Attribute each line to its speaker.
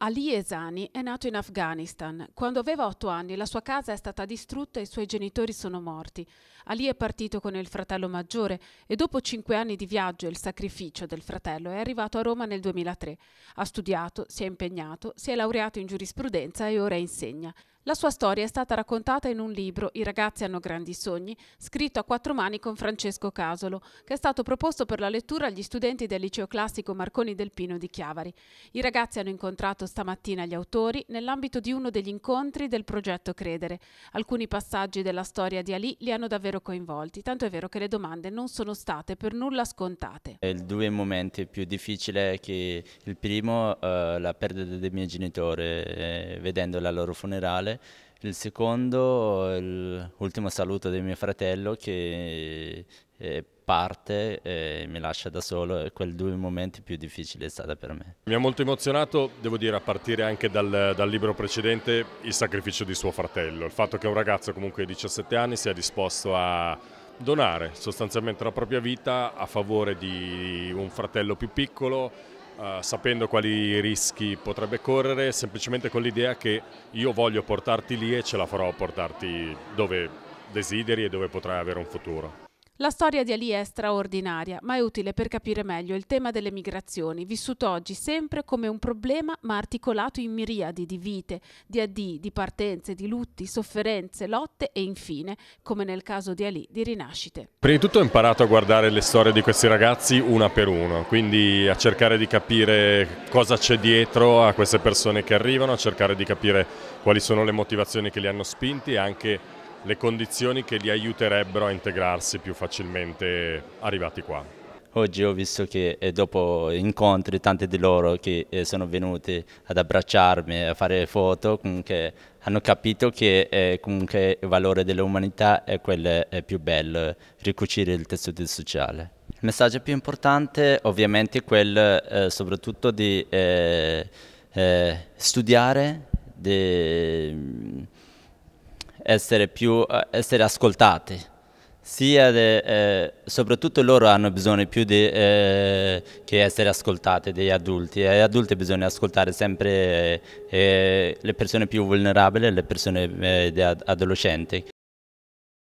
Speaker 1: Ali Esani è nato in Afghanistan. Quando aveva otto anni la sua casa è stata distrutta e i suoi genitori sono morti. Ali è partito con il fratello maggiore e dopo cinque anni di viaggio e il sacrificio del fratello è arrivato a Roma nel 2003. Ha studiato, si è impegnato, si è laureato in giurisprudenza e ora insegna. La sua storia è stata raccontata in un libro, I ragazzi hanno grandi sogni, scritto a quattro mani con Francesco Casolo, che è stato proposto per la lettura agli studenti del liceo classico Marconi del Pino di Chiavari. I ragazzi hanno incontrato stamattina gli autori nell'ambito di uno degli incontri del progetto Credere. Alcuni passaggi della storia di Ali li hanno davvero coinvolti, tanto è vero che le domande non sono state per nulla scontate.
Speaker 2: Il due momenti più difficili che il primo, eh, la perdita dei miei genitori, eh, vedendo la loro funerale, il secondo l'ultimo saluto di mio fratello che eh, parte e mi lascia da solo e quel due momenti più difficili è stato per me.
Speaker 3: Mi ha molto emozionato, devo dire, a partire anche dal, dal, libro precedente, il sacrificio di suo fratello, il fatto che un ragazzo comunque di 17 anni sia disposto a donare sostanzialmente la propria vita a favore di un fratello più piccolo eh, sapendo quali rischi potrebbe correre, semplicemente con l'idea che io voglio portarti lì e ce la farò portarti dove desideri e dove potrai avere un futuro.
Speaker 1: La storia di Ali è straordinaria, ma è utile per capire meglio il tema delle migrazioni, vissuto oggi sempre come un problema ma articolato in miriadi di vite, di addì, di partenze, di lutti, sofferenze, lotte e infine, come nel caso di Ali, di rinascite.
Speaker 3: Prima di tutto ho imparato a guardare le storie di questi ragazzi una per una, quindi a cercare di capire cosa c'è dietro a queste persone che arrivano, a cercare di capire quali sono le motivazioni che li hanno spinti e anche le condizioni che li aiuterebbero a integrarsi più facilmente arrivati qua.
Speaker 2: Oggi ho visto che eh, dopo incontri tanti di loro che eh, sono venuti ad abbracciarmi, a fare foto, comunque hanno capito che eh, comunque il valore dell'umanità è quello più bello, ricucire il tessuto sociale. Il messaggio più importante ovviamente è quello soprattutto di studiare, di essere, più, eh, essere ascoltati, sia de, eh, soprattutto loro hanno bisogno più di, eh, che essere ascoltate degli adulti, e agli adulti bisogna ascoltare sempre eh, le persone più vulnerabili, le persone eh, adolescenti,